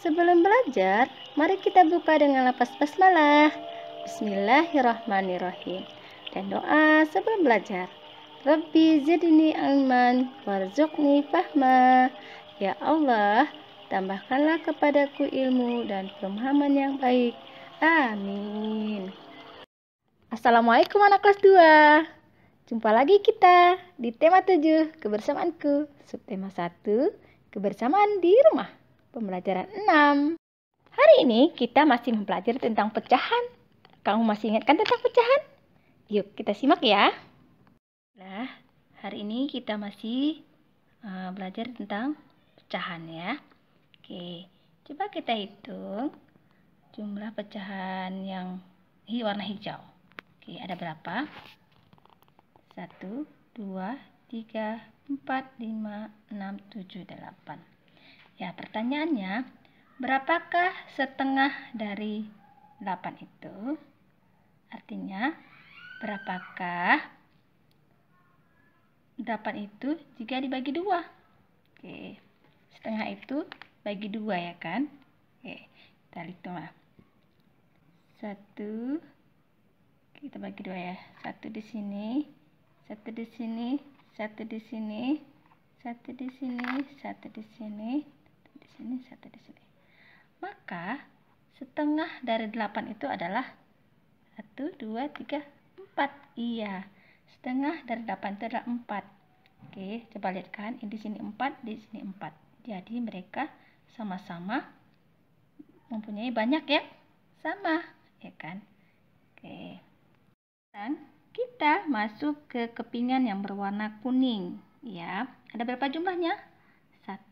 Sebelum belajar, mari kita buka dengan lapas basmalah. Bismillahirrahmanirrahim. Dan doa sebelum belajar. Rabbi zidni alman warzuqni fahma. Ya Allah, tambahkanlah kepadaku ilmu dan pemahaman yang baik. Amin. Assalamualaikum anak kelas 2. Jumpa lagi kita di tema 7 kebersamaanku, subtema 1 kebersamaan di rumah pembelajaran 6. Hari ini kita masih mempelajari tentang pecahan. Kamu masih ingatkan tentang pecahan? Yuk, kita simak ya. Nah, hari ini kita masih uh, belajar tentang pecahan ya. Oke, coba kita hitung jumlah pecahan yang hi warna hijau. Oke, ada berapa? 1 2 3 4 5 6 7 8. Ya, pertanyaannya, berapakah setengah dari 8 itu? Artinya, berapakah 8 itu jika dibagi dua? Oke, setengah itu bagi dua ya kan? Oke, kita hitung lah. Satu, kita bagi dua ya. 1 di sini, satu di sini, satu di sini, satu di sini, satu di sini, satu di sini sini, satu di sini. Maka setengah dari 8 itu adalah 1, 2, 3, 4. Iya, setengah dari 8 itu adalah 4. Oke, coba lihat kan, ini di sini 4, di sini 4. Jadi mereka sama-sama mempunyai banyak ya sama, ya kan? Oke. Dan kita masuk ke kepingan yang berwarna kuning, ya. Ada berapa jumlahnya?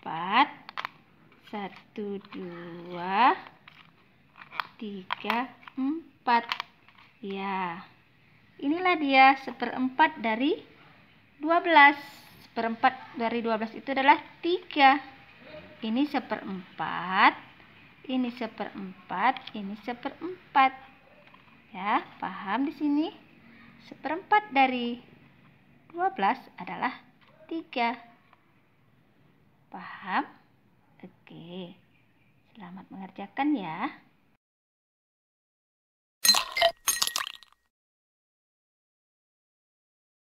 empat satu dua tiga empat ya inilah dia seperempat dari dua belas seperempat dari dua belas itu adalah tiga ini seperempat ini seperempat ini seperempat ya paham di sini seperempat dari dua belas adalah tiga Paham? Oke. Selamat mengerjakan ya.